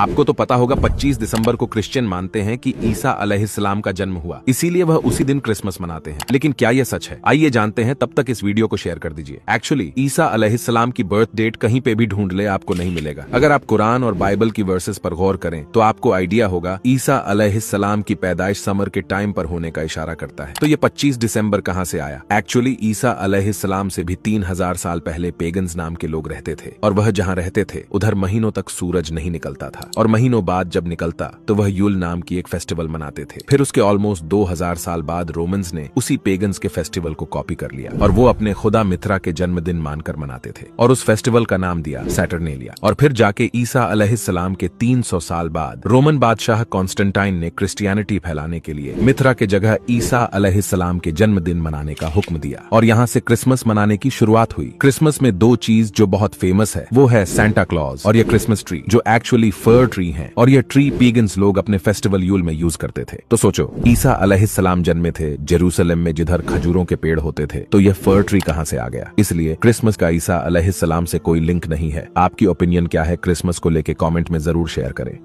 आपको तो पता होगा 25 दिसंबर को क्रिश्चियन मानते हैं कि ईसा अलैहिस्सलाम का जन्म हुआ इसीलिए वह उसी दिन क्रिसमस मनाते हैं लेकिन क्या यह सच है आइए जानते हैं तब तक इस वीडियो को शेयर कर दीजिए एक्चुअली ईसा अलैहिस्सलाम की बर्थ डेट कहीं पे भी ढूंढ ले आपको नहीं मिलेगा अगर आप कुरान और बाइबल की वर्सेज पर गौर करें तो आपको आइडिया होगा ईसा अलैहिस्सलाम की पैदाइश समर के टाइम पर होने का इशारा करता है तो ये पच्चीस दिसम्बर कहाँ से आया एक्चुअली ईसा अलैहिस्सलाम से भी तीन साल पहले पेगन्स नाम के लोग रहते थे और वह जहाँ रहते थे उधर महीनों तक सूरज नहीं निकलता था था और महीनों बाद जब निकलता तो वह यूल नाम की एक फेस्टिवल मनाते थे फिर उसके ऑलमोस्ट 2000 साल बाद रोमन्स ने उसी पेगन्स के फेस्टिवल को कॉपी कर लिया और वो अपने खुदा मित्रा के जन्मदिन मानकर मनाते थे और उस फेस्टिवल का नाम दिया सैटरनेलिया और फिर जाके ईसा अलहलाम के तीन साल बाद रोमन बादशाह कॉन्स्टेंटाइन ने क्रिस्टियनिटी फैलाने के लिए मित्रा के जगह ईसा अलहलाम के जन्मदिन मनाने का हुक्म दिया और यहाँ से क्रिसमस मनाने की शुरुआत हुई क्रिसमस में दो चीज जो बहुत फेमस है वो है सेंटा क्लॉज और ये क्रिसमस ट्री जो एक्चुअली फर्स्ट बर ट्री है और ये ट्री पीगन्स लोग अपने फेस्टिवल यूल में यूज करते थे तो सोचो ईसा अलैहिस्सलाम जन्मे थे जेरूसलम में जिधर खजूरों के पेड़ होते थे तो ये फर ट्री कहाँ से आ गया इसलिए क्रिसमस का ईसा अलैहिस्सलाम से कोई लिंक नहीं है आपकी ओपिनियन क्या है क्रिसमस को लेके कॉमेंट में जरूर शेयर करें